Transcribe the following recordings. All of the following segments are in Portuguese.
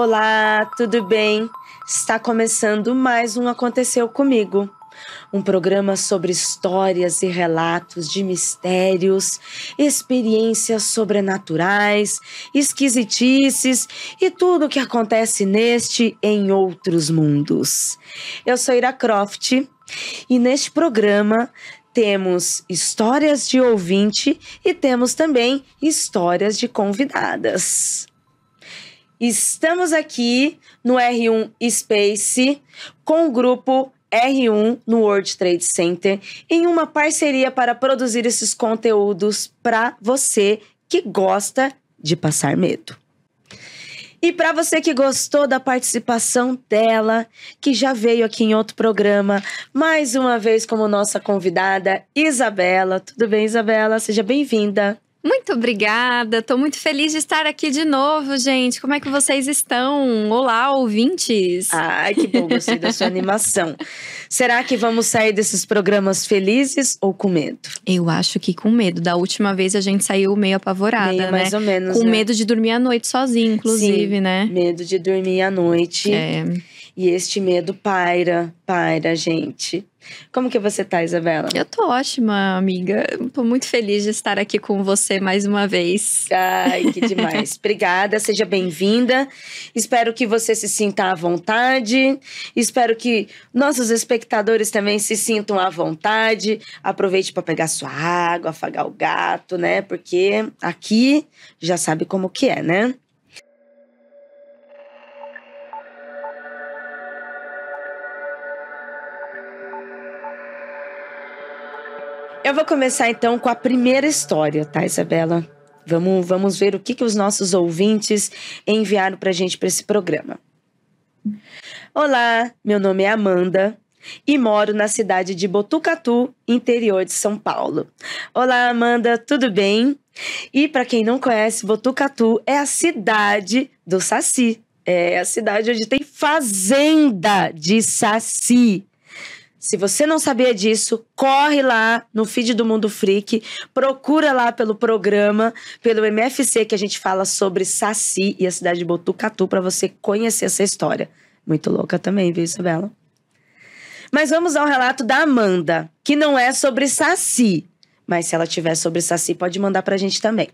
Olá, tudo bem? Está começando mais um Aconteceu Comigo. Um programa sobre histórias e relatos de mistérios, experiências sobrenaturais, esquisitices e tudo o que acontece neste e em outros mundos. Eu sou Ira Croft e neste programa temos histórias de ouvinte e temos também histórias de convidadas. Estamos aqui no R1 Space com o grupo R1 no World Trade Center em uma parceria para produzir esses conteúdos para você que gosta de passar medo. E para você que gostou da participação dela, que já veio aqui em outro programa, mais uma vez como nossa convidada, Isabela. Tudo bem, Isabela? Seja bem-vinda. Muito obrigada, estou muito feliz de estar aqui de novo, gente. Como é que vocês estão? Olá, ouvintes! Ai, que bom, gostei da sua animação. Será que vamos sair desses programas felizes ou com medo? Eu acho que com medo. Da última vez a gente saiu meio apavorada, meio, né? Mais ou menos. Com né? medo de dormir à noite sozinho, inclusive, Sim, né? Medo de dormir à noite. É. E este medo paira, paira, gente. Como que você tá, Isabela? Eu tô ótima, amiga. Tô muito feliz de estar aqui com você mais uma vez. Ai, que demais. Obrigada, seja bem-vinda. Espero que você se sinta à vontade. Espero que nossos espectadores também se sintam à vontade. Aproveite para pegar sua água, afagar o gato, né? Porque aqui já sabe como que é, né? Eu vou começar então com a primeira história, tá, Isabela? Vamos, vamos ver o que, que os nossos ouvintes enviaram para a gente para esse programa. Olá, meu nome é Amanda e moro na cidade de Botucatu, interior de São Paulo. Olá, Amanda, tudo bem? E para quem não conhece, Botucatu é a cidade do Saci. É a cidade onde tem fazenda de Saci. Se você não sabia disso, corre lá no feed do Mundo Freak, procura lá pelo programa, pelo MFC que a gente fala sobre Saci e a cidade de Botucatu para você conhecer essa história. Muito louca também, viu, Isabela? Mas vamos ao relato da Amanda, que não é sobre Saci, mas se ela tiver sobre Saci, pode mandar pra gente também.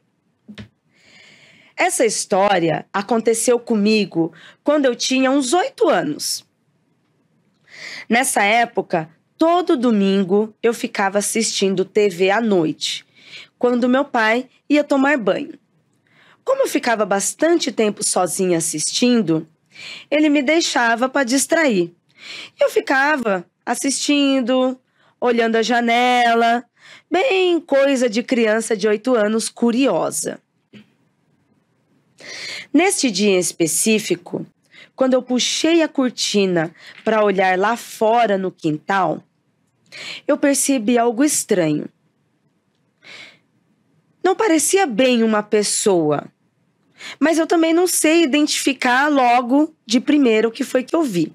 Essa história aconteceu comigo quando eu tinha uns oito anos. Nessa época, todo domingo eu ficava assistindo TV à noite, quando meu pai ia tomar banho. Como eu ficava bastante tempo sozinha assistindo, ele me deixava para distrair. Eu ficava assistindo, olhando a janela, bem coisa de criança de oito anos curiosa. Neste dia em específico, quando eu puxei a cortina para olhar lá fora no quintal, eu percebi algo estranho. Não parecia bem uma pessoa, mas eu também não sei identificar logo de primeiro o que foi que eu vi.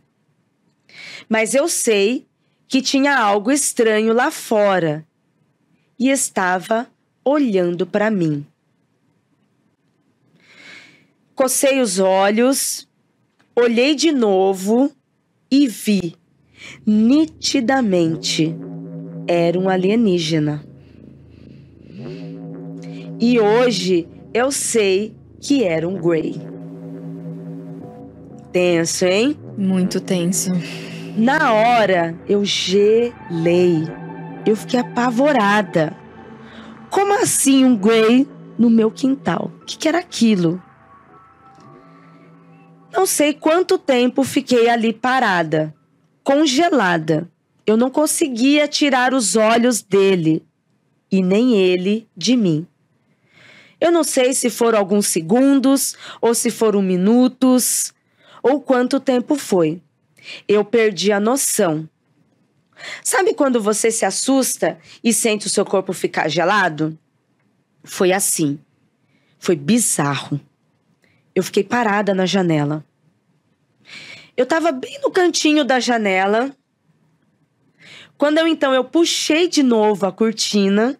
Mas eu sei que tinha algo estranho lá fora e estava olhando para mim. Cocei os olhos Olhei de novo e vi nitidamente era um alienígena. E hoje eu sei que era um Grey. Tenso, hein? Muito tenso. Na hora eu gelei. Eu fiquei apavorada. Como assim um Grey no meu quintal? O que, que era aquilo? não sei quanto tempo fiquei ali parada, congelada. Eu não conseguia tirar os olhos dele e nem ele de mim. Eu não sei se foram alguns segundos ou se foram minutos ou quanto tempo foi. Eu perdi a noção. Sabe quando você se assusta e sente o seu corpo ficar gelado? Foi assim. Foi bizarro. Eu fiquei parada na janela. Eu estava bem no cantinho da janela. Quando eu então eu puxei de novo a cortina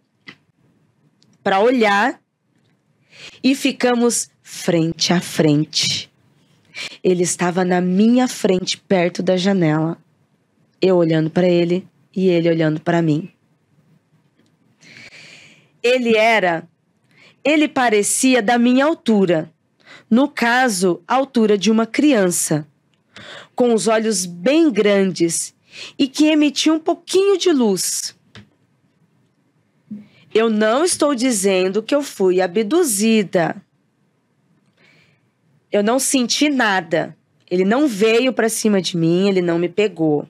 para olhar e ficamos frente a frente. Ele estava na minha frente, perto da janela. Eu olhando para ele e ele olhando para mim. Ele era, ele parecia da minha altura. No caso, a altura de uma criança com os olhos bem grandes e que emitia um pouquinho de luz. Eu não estou dizendo que eu fui abduzida. Eu não senti nada. Ele não veio para cima de mim, ele não me pegou.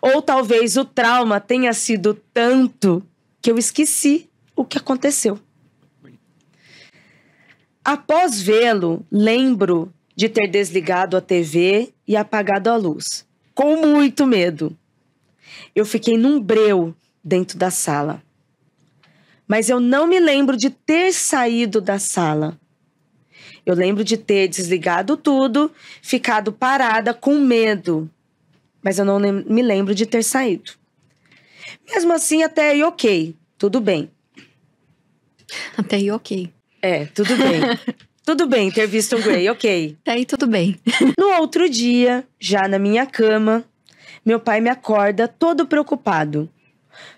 Ou talvez o trauma tenha sido tanto que eu esqueci o que aconteceu. Após vê-lo, lembro de ter desligado a TV e apagado a luz, com muito medo. Eu fiquei num breu dentro da sala. Mas eu não me lembro de ter saído da sala. Eu lembro de ter desligado tudo, ficado parada com medo, mas eu não me lembro de ter saído. Mesmo assim, até aí, ok, tudo bem. Até aí, ok. É, tudo bem. Tudo bem ter visto um Grey, ok. Tá aí tudo bem. no outro dia, já na minha cama, meu pai me acorda todo preocupado,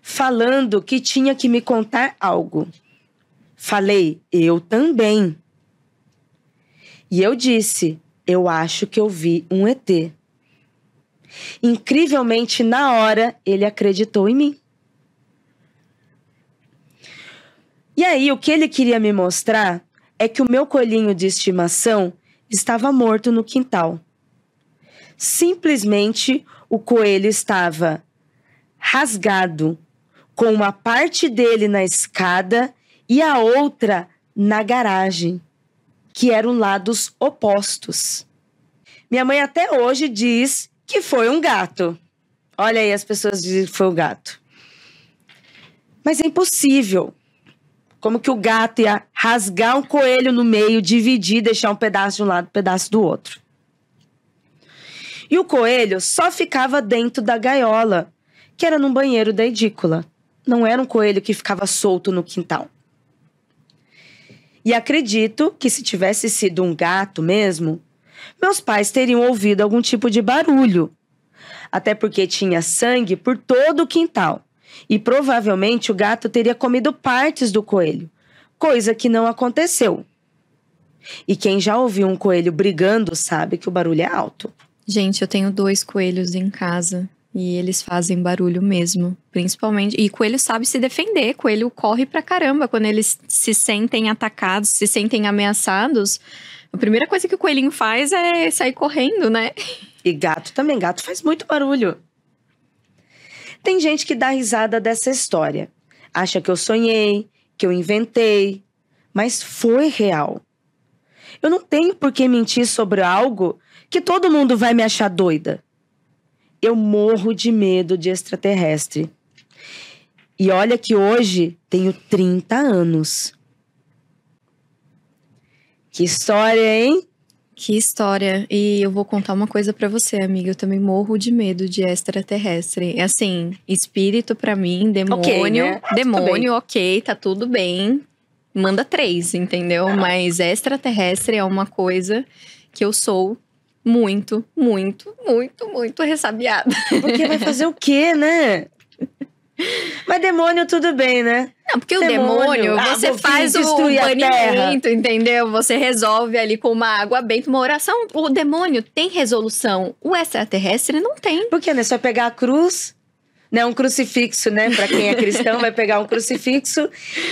falando que tinha que me contar algo. Falei, eu também. E eu disse, eu acho que eu vi um ET. Incrivelmente, na hora, ele acreditou em mim. E aí, o que ele queria me mostrar é que o meu coelhinho de estimação estava morto no quintal. Simplesmente o coelho estava rasgado, com uma parte dele na escada e a outra na garagem, que eram lados opostos. Minha mãe até hoje diz que foi um gato. Olha aí, as pessoas dizem que foi um gato. Mas é impossível. Como que o gato ia rasgar um coelho no meio, dividir, deixar um pedaço de um lado, um pedaço do outro. E o coelho só ficava dentro da gaiola, que era num banheiro da edícula. Não era um coelho que ficava solto no quintal. E acredito que se tivesse sido um gato mesmo, meus pais teriam ouvido algum tipo de barulho. Até porque tinha sangue por todo o quintal. E provavelmente o gato teria comido partes do coelho, coisa que não aconteceu. E quem já ouviu um coelho brigando sabe que o barulho é alto. Gente, eu tenho dois coelhos em casa e eles fazem barulho mesmo, principalmente. E coelho sabe se defender, coelho corre pra caramba quando eles se sentem atacados, se sentem ameaçados. A primeira coisa que o coelhinho faz é sair correndo, né? E gato também, gato faz muito barulho. Tem gente que dá risada dessa história. Acha que eu sonhei, que eu inventei, mas foi real. Eu não tenho por que mentir sobre algo que todo mundo vai me achar doida. Eu morro de medo de extraterrestre. E olha que hoje tenho 30 anos. Que história, hein? Que história. E eu vou contar uma coisa para você, amiga. Eu também morro de medo de extraterrestre. É assim, espírito para mim, demônio. Okay, né? Demônio, ok, tá tudo bem. Manda três, entendeu? Não. Mas extraterrestre é uma coisa que eu sou muito, muito, muito, muito ressabiada. Porque vai fazer o quê, né? Mas demônio, tudo bem, né? Não, porque demônio, o demônio, ah, você faz o banimento, entendeu? Você resolve ali com uma água benta, uma oração. O demônio tem resolução. O extraterrestre não tem. Por quê, né? Só pegar a cruz, né? Um crucifixo, né? Pra quem é cristão, vai pegar um crucifixo.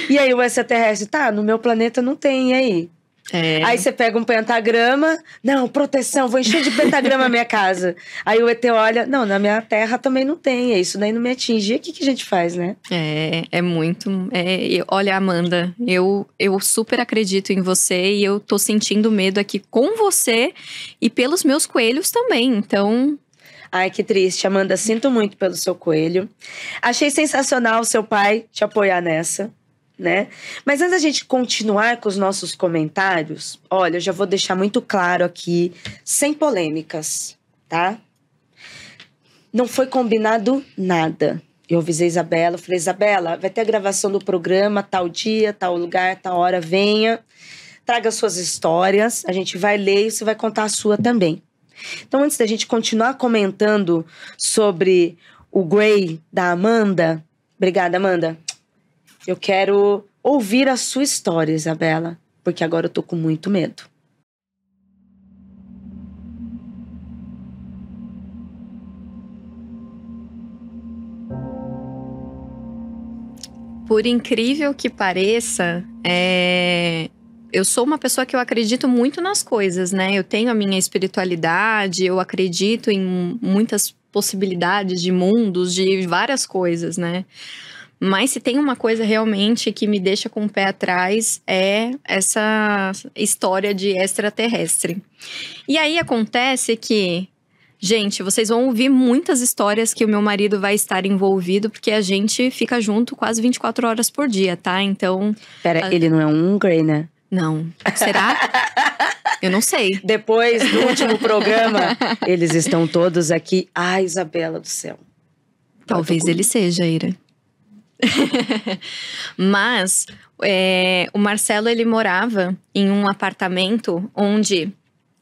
E aí o extraterrestre, tá, no meu planeta não tem, e aí? É. Aí você pega um pentagrama, não, proteção, vou encher de pentagrama a minha casa. Aí o ET olha, não, na minha terra também não tem, é isso daí não me atinge. E o que, que a gente faz, né? É, é muito. É, olha, Amanda, eu, eu super acredito em você e eu tô sentindo medo aqui com você e pelos meus coelhos também. Então, Ai, que triste. Amanda, sinto muito pelo seu coelho. Achei sensacional o seu pai te apoiar nessa né? Mas antes da gente continuar com os nossos comentários, olha, eu já vou deixar muito claro aqui, sem polêmicas, tá? Não foi combinado nada. Eu avisei a Isabela, falei, Isabela, vai ter a gravação do programa, tal dia, tal lugar, tal hora, venha, traga suas histórias, a gente vai ler e você vai contar a sua também. Então, antes da gente continuar comentando sobre o Grey da Amanda, obrigada, Amanda. Eu quero ouvir a sua história, Isabela, porque agora eu tô com muito medo. Por incrível que pareça, é, eu sou uma pessoa que eu acredito muito nas coisas, né? Eu tenho a minha espiritualidade, eu acredito em muitas possibilidades de mundos, de várias coisas, né? Mas se tem uma coisa realmente que me deixa com o pé atrás é essa história de extraterrestre. E aí acontece que Gente, vocês vão ouvir muitas histórias que o meu marido vai estar envolvido, porque a gente fica junto quase 24 horas por dia, tá? Então. Pera, a... ele não é um Grey, né? Não. Será? Eu não sei. Depois do último programa, eles estão todos aqui. Ah, Isabela do céu. Talvez ele seja, Ira. Mas é, o Marcelo ele morava em um apartamento onde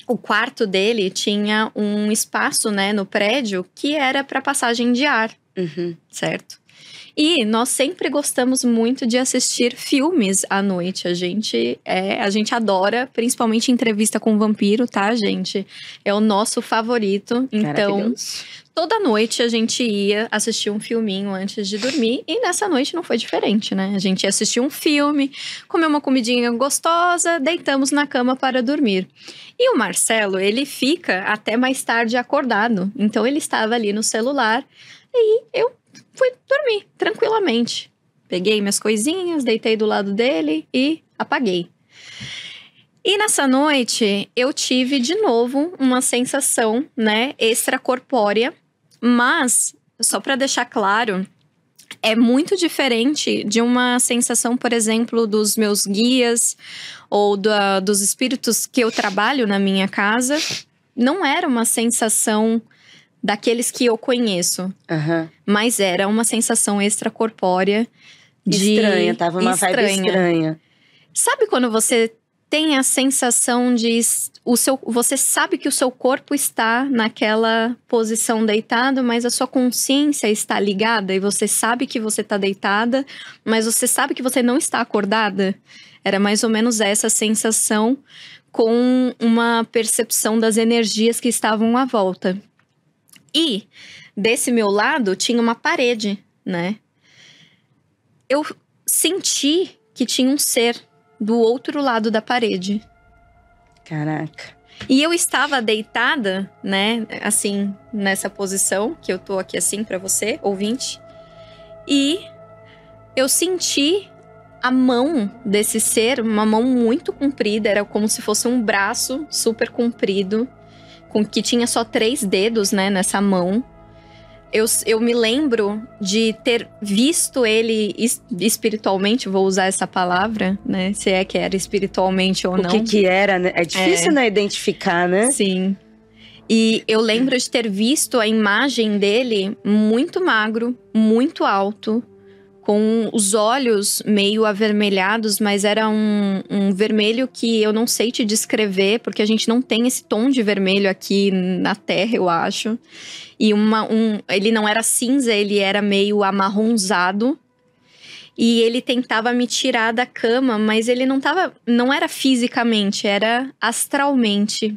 o quarto dele tinha um espaço, né, no prédio que era para passagem de ar, uhum. certo? E nós sempre gostamos muito de assistir filmes à noite. A gente é, a gente adora, principalmente entrevista com vampiro, tá, gente? É o nosso favorito. Então, Toda noite a gente ia assistir um filminho antes de dormir e nessa noite não foi diferente, né? A gente ia assistir um filme, comer uma comidinha gostosa, deitamos na cama para dormir. E o Marcelo, ele fica até mais tarde acordado, então ele estava ali no celular e eu fui dormir tranquilamente. Peguei minhas coisinhas, deitei do lado dele e apaguei. E nessa noite eu tive de novo uma sensação, né, extracorpórea mas, só para deixar claro, é muito diferente de uma sensação, por exemplo, dos meus guias ou dos espíritos que eu trabalho na minha casa. Não era uma sensação daqueles que eu conheço, uhum. mas era uma sensação extracorpórea de estranha, tava uma estranha. vibe estranha. Sabe quando você tem a sensação de o seu, você sabe que o seu corpo está naquela posição deitado, mas a sua consciência está ligada e você sabe que você está deitada, mas você sabe que você não está acordada. Era mais ou menos essa sensação com uma percepção das energias que estavam à volta. E desse meu lado tinha uma parede, né? Eu senti que tinha um ser do outro lado da parede. Caraca. E eu estava deitada, né, assim, nessa posição, que eu tô aqui assim para você, ouvinte. E eu senti a mão desse ser, uma mão muito comprida, era como se fosse um braço super comprido, com que tinha só três dedos, né, nessa mão eu, eu me lembro de ter visto ele espiritualmente, vou usar essa palavra, né? Se é que era espiritualmente ou o não. O que, que era, né? É difícil, é. né? Identificar, né? Sim. E eu lembro de ter visto a imagem dele muito magro, muito alto, com os olhos meio avermelhados, mas era um, um, vermelho que eu não sei te descrever, porque a gente não tem esse tom de vermelho aqui na Terra, eu acho. E uma, um, ele não era cinza, ele era meio amarronzado. E ele tentava me tirar da cama, mas ele não tava, não era fisicamente, era astralmente.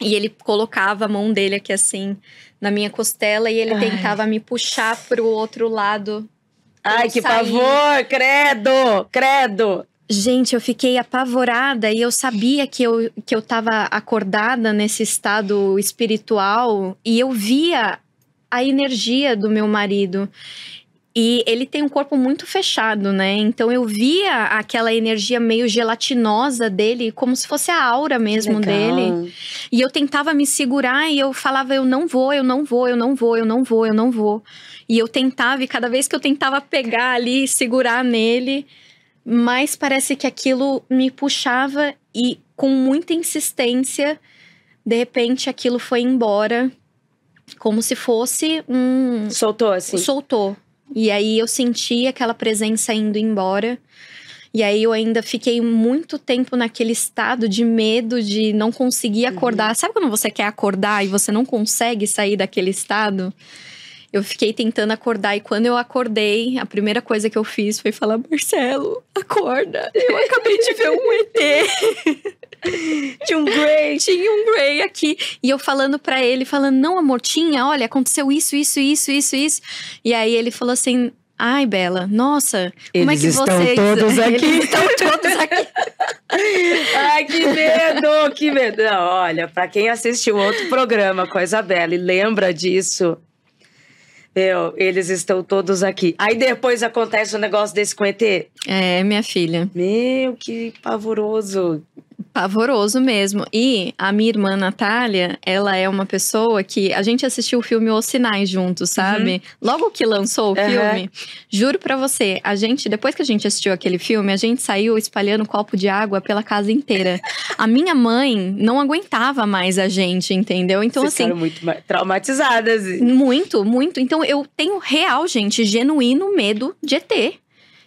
E ele colocava a mão dele aqui assim na minha costela e ele Ai. tentava me puxar para o outro lado Ai, que saí. pavor, credo, credo. Gente, eu fiquei apavorada e eu sabia que eu, que eu tava acordada nesse estado espiritual e eu via a energia do meu marido. E ele tem um corpo muito fechado, né? Então eu via aquela energia meio gelatinosa dele, como se fosse a aura mesmo Legal. dele. E eu tentava me segurar e eu falava: eu não vou, eu não vou, eu não vou, eu não vou, eu não vou. E eu tentava, e cada vez que eu tentava pegar ali, segurar nele, mais parece que aquilo me puxava e com muita insistência, de repente aquilo foi embora. Como se fosse um. Soltou, assim. Soltou. E aí eu senti aquela presença indo embora. E aí eu ainda fiquei muito tempo naquele estado de medo de não conseguir acordar. Uhum. Sabe quando você quer acordar e você não consegue sair daquele estado? Eu fiquei tentando acordar e quando eu acordei, a primeira coisa que eu fiz foi falar: Marcelo, acorda. Eu acabei de ver um ET. tinha um Grey, tinha um Grey aqui. E eu falando para ele, falando: Não, amor, tinha, olha, aconteceu isso, isso, isso, isso, isso. E aí ele falou assim: Ai, Bela, nossa, Eles como é que estão vocês... todos aqui. Eles estão todos aqui. Ai, que medo, que medo. Não, olha, para quem assistiu outro programa a Isabela e lembra disso, eu, eles estão todos aqui. Aí depois acontece um negócio desse com ET. É, minha filha. Meu, que pavoroso. Pavoroso mesmo. E a minha irmã Natália, ela é uma pessoa que a gente assistiu o filme Os Sinais juntos, uhum. sabe? Uhum. Logo que lançou o uhum. filme, juro para você, a gente, depois que a gente assistiu aquele filme, a gente saiu espalhando copo de água pela casa inteira. a minha mãe não aguentava mais a gente, entendeu? Então, Vocês assim. muito traumatizadas. Muito, muito. Então, eu tenho real, gente, genuíno medo de ET.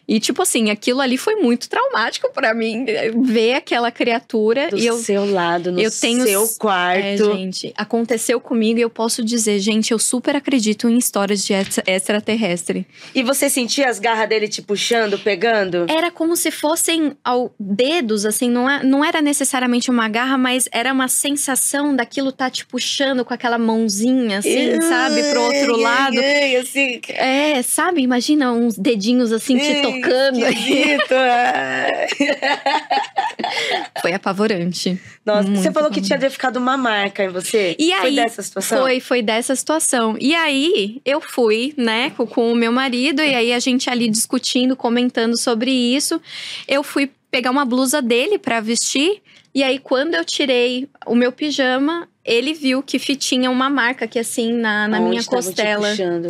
E, tipo assim, aquilo ali foi muito traumático para mim. Eh, ver aquela criatura. Do e eu, seu lado, no eu tenho, seu quarto. É, gente, aconteceu comigo e eu posso dizer, gente, eu super acredito em histórias de extraterrestre. E você sentia as garras dele te puxando, pegando? Era como se fossem ao, dedos, assim, não, é, não era necessariamente uma garra, mas era uma sensação daquilo tá te puxando com aquela mãozinha, assim, uh, sabe, pro outro uh, lado. Uh, assim. É, sabe? Imagina uns dedinhos assim te tocando tocando. Esquisito. É. foi apavorante. Nossa, você falou que tinha ficado uma marca em você. E foi dessa situação? Foi, foi dessa situação. E aí, eu fui, né, com o meu marido, e aí a gente ali discutindo, comentando sobre isso. Eu fui pegar uma blusa dele para vestir. E aí, quando eu tirei o meu pijama, ele viu que tinha uma marca aqui assim na, na Onde minha tipo, costela.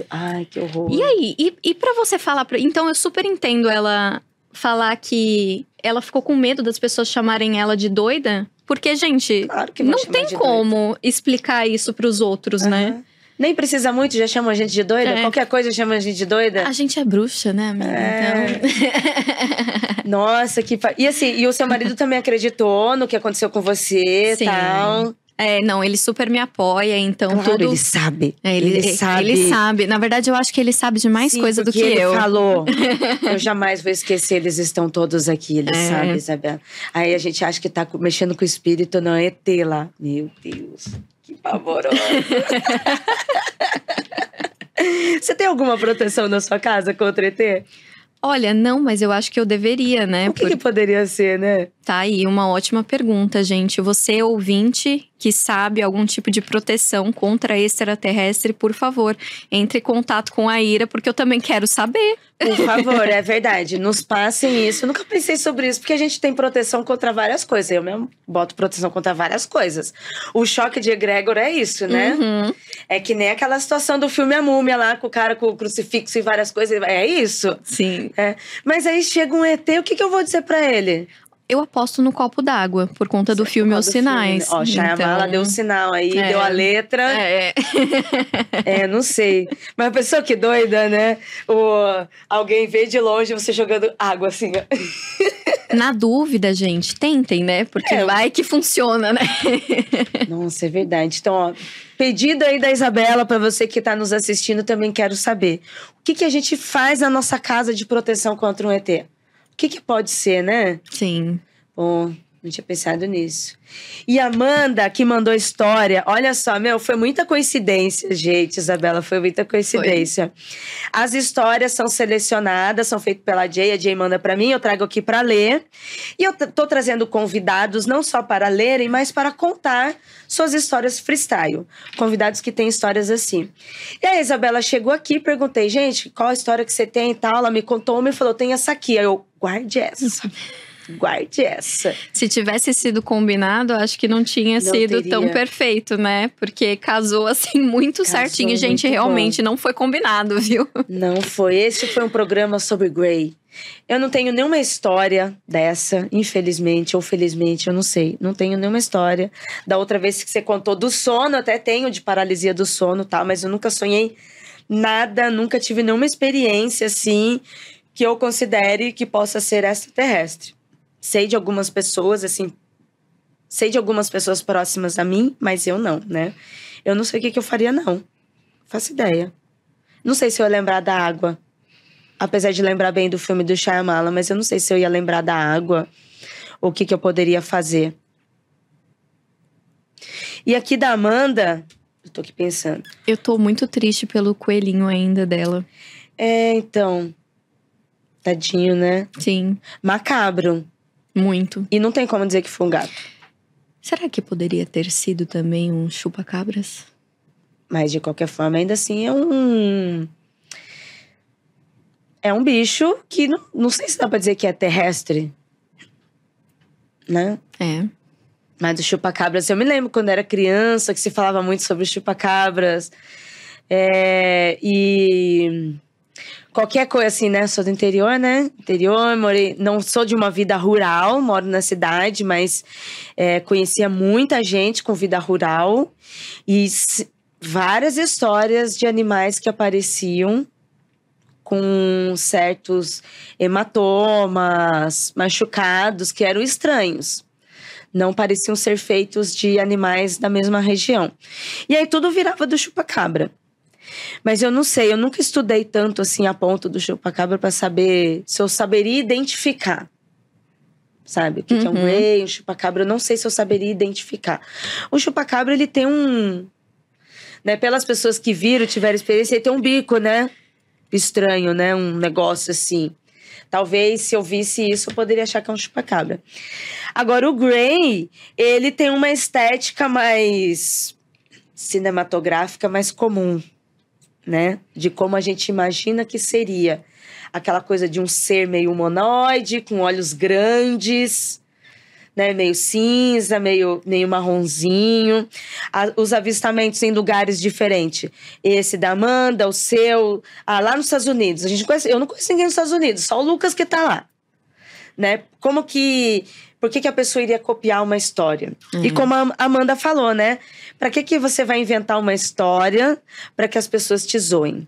Ai, que horror. E aí? E, e para você falar. Pra... Então eu super entendo ela falar que ela ficou com medo das pessoas chamarem ela de doida. Porque, gente, claro não tem como doida. explicar isso para os outros, uhum. né? Nem precisa muito, já chama a gente de doida? É. Qualquer coisa chama a gente de doida? A gente é bruxa, né, amiga? É. Então... Nossa, que. E assim, e o seu marido também acreditou no que aconteceu com você e tal. É, não, ele super me apoia, então claro, tudo. Ele sabe. É, ele, ele, sabe. Ele sabe. Na verdade, eu acho que ele sabe de mais Sim, coisa do que ele eu. Ele falou. eu jamais vou esquecer, eles estão todos aqui, ele é. sabe, Isabela. Aí a gente acha que tá mexendo com o espírito, não é ET lá. Meu Deus, que pavoroso. Você tem alguma proteção na sua casa contra ET? Olha, não, mas eu acho que eu deveria, né? O que, Por... que poderia ser, né? Tá aí uma ótima pergunta, gente. Você ouvinte que sabe algum tipo de proteção contra extraterrestre, por favor, entre em contato com a Ira, porque eu também quero saber. Por favor, é verdade. Nos passem isso. Eu nunca pensei sobre isso, porque a gente tem proteção contra várias coisas. Eu mesmo boto proteção contra várias coisas. O choque de egrégor é isso, né? Uhum. É que nem aquela situação do filme A Múmia lá, com o cara com o crucifixo e várias coisas. É isso? Sim. É. Mas aí chega um ET, o que, que eu vou dizer para ele? Eu aposto no copo d'água, por conta do filme Os Sinais. Filme. Ó, Shyamala então... deu um sinal aí, é, deu a letra. É, é. é, não sei. Mas pessoa que doida, né? O, alguém vê de longe você jogando água assim. Na dúvida, gente, tentem, né? Porque é. vai que funciona, né? Nossa, é verdade. Então, ó, pedido aí da Isabela para você que está nos assistindo, também quero saber. O que, que a gente faz na nossa casa de proteção contra um ET? que, que pode ser, né? Sim. Bom, não tinha pensado nisso. E Amanda, que mandou história. Olha só, meu, foi muita coincidência, gente, Isabela, foi muita coincidência. Foi. As histórias são selecionadas, são feitas pela Jay, a Jay manda para mim, eu trago aqui para ler. E eu tô trazendo convidados não só para lerem, mas para contar suas histórias freestyle. Convidados que têm histórias assim. E a Isabela chegou aqui, perguntei, gente, qual a história que você tem e tal? Ela me contou uma e falou, tem essa aqui. Aí eu, guarde essa. Guarde essa. Se tivesse sido combinado, acho que não tinha não sido teria. tão perfeito, né? Porque casou assim muito casou certinho. Muito Gente, bom. realmente não foi combinado, viu? Não foi. Esse foi um programa sobre Grey. Eu não tenho nenhuma história dessa, infelizmente ou felizmente, eu não sei. Não tenho nenhuma história. Da outra vez que você contou do sono, até tenho de paralisia do sono, tá? Mas eu nunca sonhei nada, nunca tive nenhuma experiência assim que eu considere que possa ser extraterrestre sei de algumas pessoas, assim, sei de algumas pessoas próximas a mim, mas eu não, né? Eu não sei o que, que eu faria, não. Faço ideia. Não sei se eu ia lembrar da água. Apesar de lembrar bem do filme do Shyamala mas eu não sei se eu ia lembrar da água. Ou o que, que eu poderia fazer. E aqui da Amanda, eu tô aqui pensando. Eu tô muito triste pelo coelhinho ainda dela. É, então. Tadinho, né? Sim. Macabro. Muito. E não tem como dizer que foi um gato. Será que poderia ter sido também um chupa-cabras? Mas de qualquer forma, ainda assim é um. É um bicho que não, não sei se dá pra dizer que é terrestre. Né? É. Mas o chupa-cabras, eu me lembro quando era criança que se falava muito sobre o chupa-cabras. É, e qualquer coisa assim, né? Sou do interior, né? Interior, morei. Não sou de uma vida rural, moro na cidade, mas é, conhecia muita gente com vida rural e várias histórias de animais que apareciam com certos hematomas, machucados, que eram estranhos. Não pareciam ser feitos de animais da mesma região. E aí tudo virava do chupacabra. Mas eu não sei, eu nunca estudei tanto assim a ponto do chupacabra para saber se eu saberia identificar. Sabe? O que, uhum. que é um rei, uhum. um chupacabra, eu não sei se eu saberia identificar. O chupacabra, ele tem um. Né, pelas pessoas que viram, tiveram experiência, ele tem um bico, né? Estranho, né? Um negócio assim. Talvez se eu visse isso, eu poderia achar que é um chupacabra. Agora, o Grey, ele tem uma estética mais cinematográfica, mais comum né? De como a gente imagina que seria aquela coisa de um ser meio humanoide, com olhos grandes, né? Meio cinza, meio, meio marronzinho. A, os avistamentos em lugares diferentes. Esse da Amanda, o seu. Ah, lá nos Estados Unidos. A gente conhece, eu não conheço ninguém nos Estados Unidos, só o Lucas que tá lá. Né? Como que por que, que a pessoa iria copiar uma história? Uhum. E como a Amanda falou, né? Para que, que você vai inventar uma história para que as pessoas te zoem?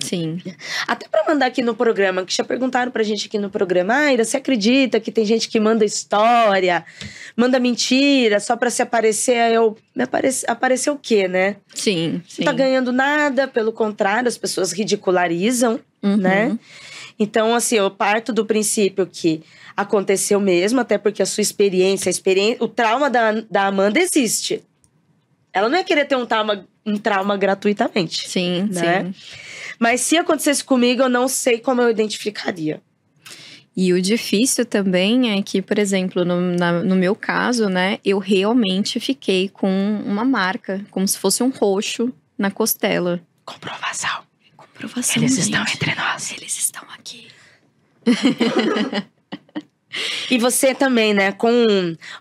Sim. Até para mandar aqui no programa, que já perguntaram pra gente aqui no programa, Aira, você acredita que tem gente que manda história, manda mentira, só para se aparecer, eu me aparece, aparecer o quê, né? Sim, sim. Não tá ganhando nada, pelo contrário, as pessoas ridicularizam, né? uhum. né? Então, assim, eu parto do princípio que aconteceu mesmo, até porque a sua experiência, a experiência o trauma da, da Amanda existe. Ela não ia é querer ter um trauma, um trauma gratuitamente. Sim, né? sim. Mas se acontecesse comigo, eu não sei como eu identificaria. E o difícil também é que, por exemplo, no, na, no, meu caso, né, eu realmente fiquei com uma marca, como se fosse um roxo na costela. Comprovação aprovação. Eles gente. estão entre nós. Eles estão aqui. e você também, né, com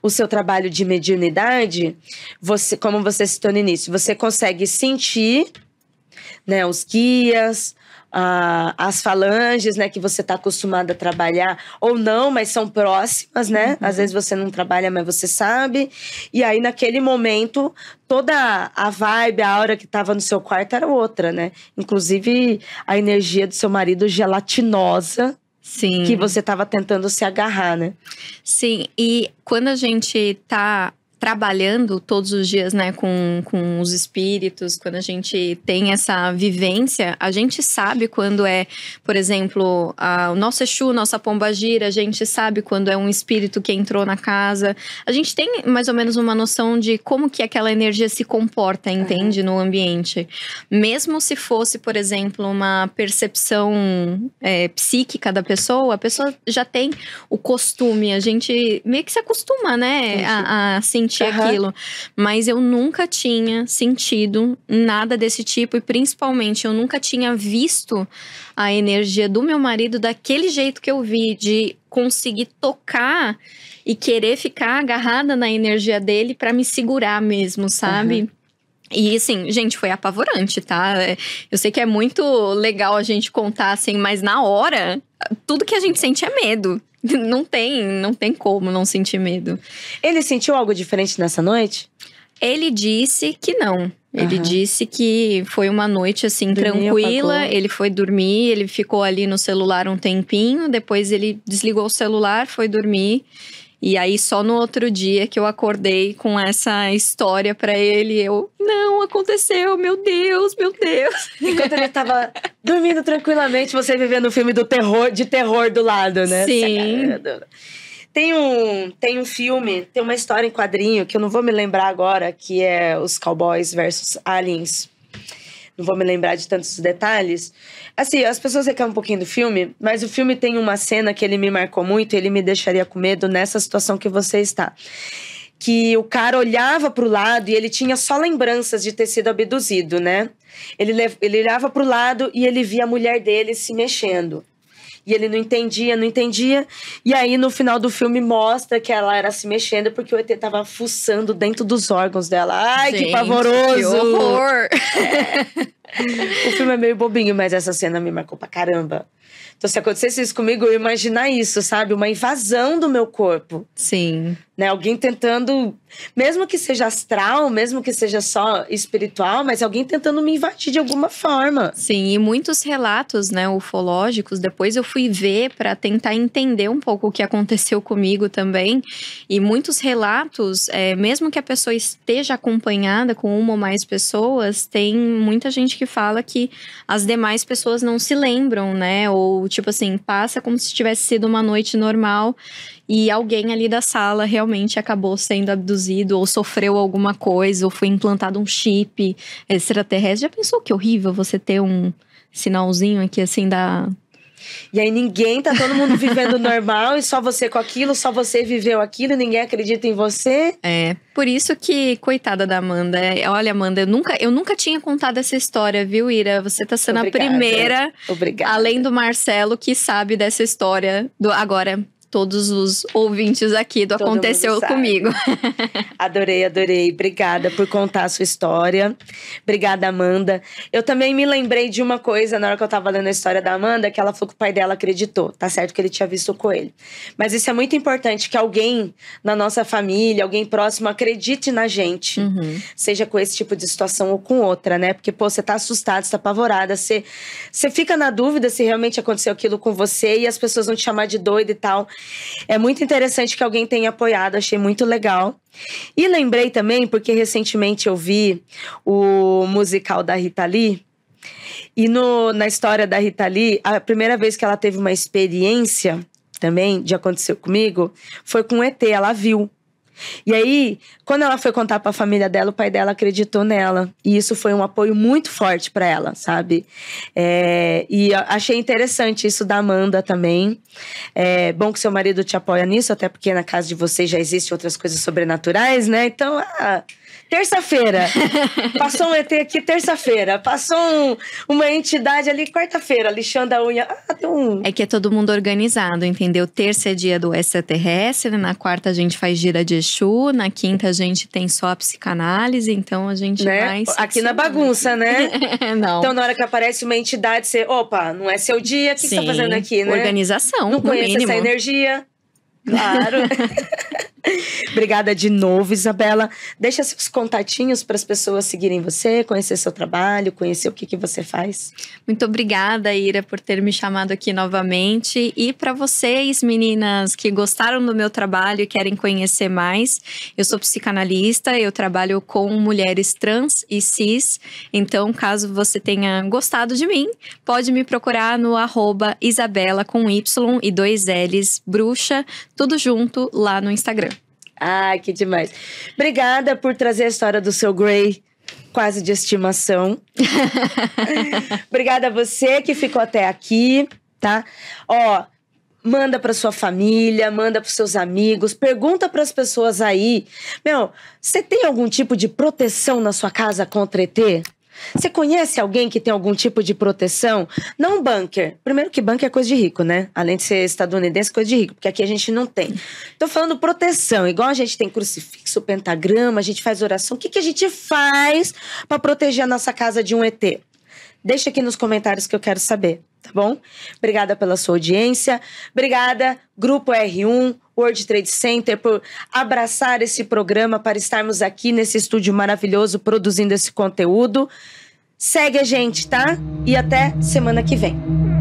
o seu trabalho de mediunidade, você, como você citou no início, você consegue sentir né, os guias, ah, as falanges, né, que você está acostumado a trabalhar, ou não, mas são próximas, né? Uhum. Às vezes você não trabalha, mas você sabe. E aí, naquele momento, toda a vibe, a aura que estava no seu quarto era outra, né? Inclusive, a energia do seu marido gelatinosa. Sim. Que você estava tentando se agarrar, né? Sim, e quando a gente tá trabalhando todos os dias, né, com, com os espíritos, quando a gente tem essa vivência, a gente sabe quando é, por exemplo, a, o nosso Exu, nossa pomba gira, a gente sabe quando é um espírito que entrou na casa. A gente tem mais ou menos uma noção de como que aquela energia se comporta, entende, no ambiente. Mesmo se fosse, por exemplo, uma percepção é, psíquica da pessoa, a pessoa já tem o costume, a gente meio que se acostuma, né, a, a, assim, sentir uhum. aquilo. Mas eu nunca tinha sentido nada desse tipo e principalmente eu nunca tinha visto a energia do meu marido daquele jeito que eu vi de conseguir tocar e querer ficar agarrada na energia dele para me segurar mesmo, sabe? Uhum. E assim, gente, foi apavorante, tá? É, eu sei que é muito legal a gente contar assim, mas na hora, tudo que a gente sente é medo. Não tem, não tem como não sentir medo. Ele sentiu algo diferente nessa noite? Ele disse que não. Ele uhum. disse que foi uma noite assim tranquila. Apagou. Ele foi dormir, ele ficou ali no celular um tempinho, depois ele desligou o celular, foi dormir e aí só no outro dia que eu acordei com essa história para ele, eu, não aconteceu, meu Deus, meu Deus. Enquanto ele tava dormindo tranquilamente, você vivendo o um filme do terror, de terror do lado, né? Sim. Tem um, tem um filme, tem uma história em quadrinho que eu não vou me lembrar agora, que é os Cowboys versus Aliens não vou me lembrar de tantos detalhes. Assim, as pessoas reclamam um pouquinho do filme, mas o filme tem uma cena que ele me marcou muito e ele me deixaria com medo nessa situação que você está. Que o cara olhava para o lado e ele tinha só lembranças de ter sido abduzido, né? Ele, ele olhava para o lado e ele via a mulher dele se mexendo. E ele não entendia, não entendia. E aí, no final do filme, mostra que ela era se mexendo porque o ET tava fuçando dentro dos órgãos dela. Ai, Gente, que pavoroso! Que horror! o filme é meio bobinho, mas essa cena me marcou pra caramba. Então, se acontecesse isso comigo, eu ia imaginar isso, sabe? Uma invasão do meu corpo. Sim. Né? Alguém tentando, mesmo que seja astral, mesmo que seja só espiritual, mas alguém tentando me invadir de alguma forma. Sim, e muitos relatos, né, ufológicos, depois eu fui ver para tentar entender um pouco o que aconteceu comigo também. E muitos relatos, é, mesmo que a pessoa esteja acompanhada com uma ou mais pessoas, tem muita gente que fala que as demais pessoas não se lembram, né? Ou tipo assim, passa como se tivesse sido uma noite normal e alguém ali da sala realmente acabou sendo abduzido ou sofreu alguma coisa ou foi implantado um chip extraterrestre. Já pensou que horrível você ter um sinalzinho aqui assim da e aí ninguém, tá todo mundo vivendo normal e só você com aquilo, só você viveu aquilo, ninguém acredita em você. É, por isso que coitada da Amanda. É, olha, Amanda, eu nunca, eu nunca tinha contado essa história, viu, Ira? Você tá sendo Obrigada. a primeira, Obrigada. além do Marcelo que sabe dessa história do agora todos os ouvintes aqui do Todo Aconteceu Comigo. Adorei, adorei. Obrigada por contar a sua história. Obrigada, Amanda. Eu também me lembrei de uma coisa na hora que eu tava lendo a história da Amanda, que ela falou que o pai dela acreditou. Tá certo que ele tinha visto o coelho. Mas isso é muito importante que alguém na nossa família, alguém próximo, acredite na gente. Uhum. Seja com esse tipo de situação ou com outra, né? Porque, pô, você tá assustado, você tá apavorada, você, você fica na dúvida se realmente aconteceu aquilo com você e as pessoas vão te chamar de doida e tal. É muito interessante que alguém tenha apoiado, achei muito legal. E lembrei também, porque recentemente eu vi o musical da Rita Lee. E no, na história da Rita Lee, a primeira vez que ela teve uma experiência também, de aconteceu comigo, foi com ET, ela viu. E aí, quando ela foi contar para a família dela, o pai dela acreditou nela. E isso foi um apoio muito forte para ela, sabe? É, e achei interessante isso da Amanda também. É bom que seu marido te apoia nisso, até porque na casa de vocês já existem outras coisas sobrenaturais, né? Então, ah, Terça-feira. Passou um ET aqui terça-feira. Passou um, uma entidade ali quarta-feira, lixando a unha. Ah, tem um. É que é todo mundo organizado, entendeu? Terça é dia do extraterrestre, na quarta a gente faz gira de Exu, na quinta a gente tem só a psicanálise, então a gente né? vai. Aqui na bagunça, né? não. Então, na hora que aparece uma entidade, você. Opa, não é seu dia, o que Sim. você tá fazendo aqui, né? Organização. Não conhece essa energia. Claro. Obrigada de novo, Isabela. Deixa seus contatinhos para as pessoas seguirem você, conhecer seu trabalho, conhecer o que, que você faz. Muito obrigada, Ira, por ter me chamado aqui novamente. E para vocês, meninas, que gostaram do meu trabalho e querem conhecer mais, eu sou psicanalista, eu trabalho com mulheres trans e cis. Então, caso você tenha gostado de mim, pode me procurar no arroba Isabela com Y e dois L's bruxa, tudo junto lá no Instagram. Ai, que demais. Obrigada por trazer a história do seu Gray quase de estimação. Obrigada a você que ficou até aqui, tá? Ó, manda para sua família, manda para seus amigos, pergunta para as pessoas aí. Meu, você tem algum tipo de proteção na sua casa contra ET? Você conhece alguém que tem algum tipo de proteção? Não bunker. Primeiro que bunker é coisa de rico, né? Além de ser estadunidense, coisa de rico, porque aqui a gente não tem. Tô falando proteção, igual a gente tem crucifixo, pentagrama, a gente faz oração. O que, que a gente faz para proteger a nossa casa de um ET? Deixa aqui nos comentários que eu quero saber, tá bom? Obrigada pela sua audiência. Obrigada, Grupo R1, World Trade Center, por abraçar esse programa para estarmos aqui nesse estúdio maravilhoso produzindo esse conteúdo. Segue a gente, tá? E até semana que vem.